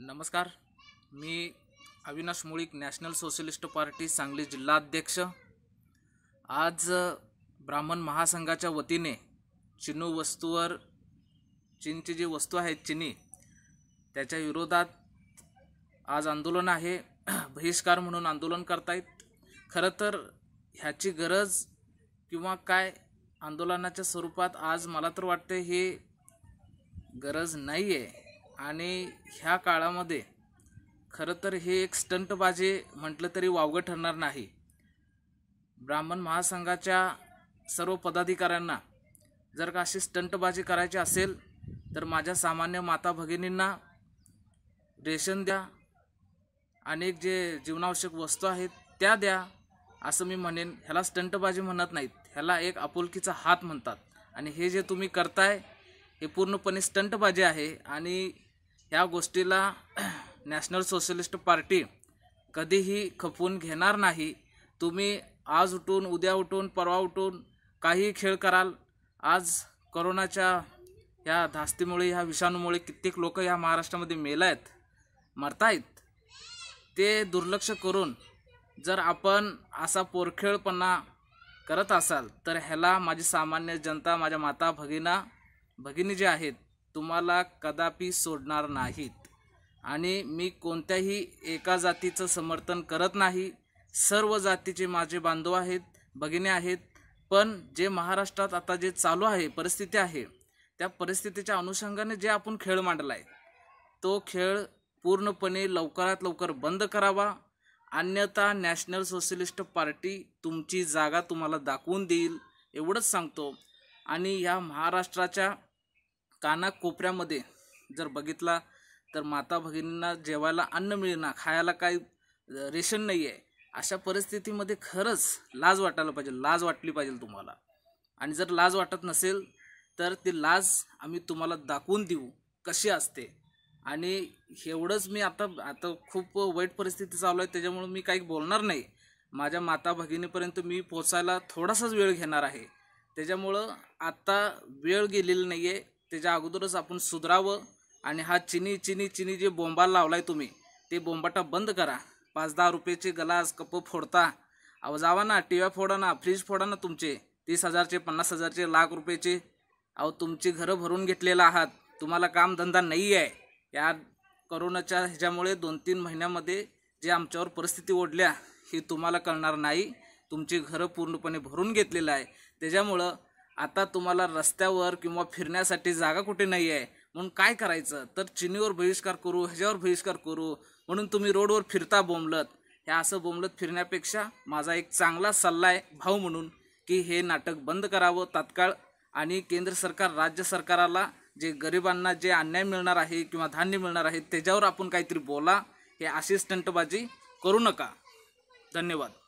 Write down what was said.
नमस्कार मी Avinash Mulik national socialist party Sangli जिल्हाध्यक्ष आज ब्राह्मण महासंघाच्या वतीने चिनू वस्तूवर चीनची जी वस्तू आहे चिनी त्याच्या विरोधात आज आंदोलन आहे बहिष्कार म्हणून आंदोलन करतायत खरं तर ह्याची गरज किंवा काय आंदोलनाच्या स्वरूपात आज मला तर वाटते ही गरज नाही आहे आणि ह्या काळामध्ये खरं तर हे एक स्टंटबाजी म्हटलं तरी वावगं ठरणार नाही ब्राह्मण महासंघाच्या सर्व पदाधिकाऱ्यांना जर का अशी स्टंटबाजी करायची असेल तर माझ्या सामान्य माता भगिनींना रेशन द्या अनेक जे जीवनावश्यक वस्तू आहेत त्या द्या असं मी म्हणेन ह्याला स्टंटबाजी म्हणत नाहीत ह्याला एक आपुलकीचा हात म्हणतात आणि हे जे तुम्ही करताय हे पूर्णपणे स्टंटबाजी आहे आणि ह्या गोष्टीला नॅशनल सोशलिस्ट पार्टी कधीही खपवून घेणार नाही तुम्ही आज उठून उद्या उठून परवा उठून काही खेळ कराल आज करोनाच्या ह्या धास्तीमुळे ह्या विषाणूमुळे कित्येक लोक ह्या महाराष्ट्रामध्ये मेला आहेत मरतायत ते दुर्लक्ष करून जर आपण असा पोरखेळपणा करत असाल तर ह्याला माझी सामान्य जनता माझ्या माता भगिना भगिनी जे आहेत तुम्हाला कदापि सोडणार नाहीत आणि मी कोणत्याही एका जातीचं समर्थन करत नाही सर्व जातीचे माझे बांधव आहेत भगिनी आहेत पण जे महाराष्ट्रात आता जे चालू आहे परिस्थिती आहे त्या परिस्थितीच्या अनुषंगाने जे आपण खेळ मांडला आहे तो खेळ पूर्णपणे लवकरात लवकर बंद करावा अन्यथा नॅशनल सोशलिस्ट पार्टी तुमची जागा तुम्हाला दाखवून देईल एवढंच सांगतो आणि या महाराष्ट्राच्या काना कोपऱ्यामध्ये जर बघितला तर माता भगिनींना जेवायला अन्न मिळेना खायला काही रेशन नाही आहे अशा परिस्थितीमध्ये खरंच लाज वाटायला पाहिजे लाज वाटली पाहिजे तुम्हाला आणि जर लाज वाटत नसेल तर ती लाज आम्ही तुम्हाला दाखवून देऊ कशी असते आणि एवढंच मी आता आता खूप वाईट परिस्थिती चालू आहे त्याच्यामुळं मी काही बोलणार नाही माझ्या माता भगिनीपर्यंत मी पोचायला थोडासाच वेळ घेणार आहे त्याच्यामुळं आत्ता वेळ गेलेला नाही आहे त्याच्या अगोदरच आपण सुधरावं आणि हा चिनी चिनी चिनी जे लावला लावलाय तुम्ही ते बोंबाटा बंद करा पाच दहा रुपयाचे गलास कप फोडता अव जावा ना टी फोडा ना फ्रीज फोडा ना तुमचे तीस हजारचे पन्नास हजारचे लाख रुपयाचे अहो तुमची घरं भरून घेतलेलं आहात तुम्हाला कामधंदा नाही आहे या करोनाच्या ह्याच्यामुळे दोन तीन महिन्यामध्ये जे आमच्यावर परिस्थिती ओढल्या ही तुम्हाला कळणार नाही तुमची घरं पूर्णपणे भरून घेतलेलं आहे त्याच्यामुळं आता तुम्हाला रस्त्यावर किंवा फिरण्यासाठी जागा कुठे नाही आहे म्हणून काय करायचं तर चिनीवर बहिष्कार करू ह्याच्यावर बहिष्कार करू म्हणून तुम्ही रोडवर फिरता बोंबलत हे असं बोंबलत फिरण्यापेक्षा माझा एक चांगला सल्ला आहे भाऊ म्हणून की हे नाटक बंद करावं तात्काळ आणि केंद्र सरकार राज्य सरकाराला जे गरिबांना जे अन्याय मिळणार आहे किंवा धान्य मिळणार आहे त्याच्यावर आपण काहीतरी बोला हे अशी स्टंटबाजी करू नका धन्यवाद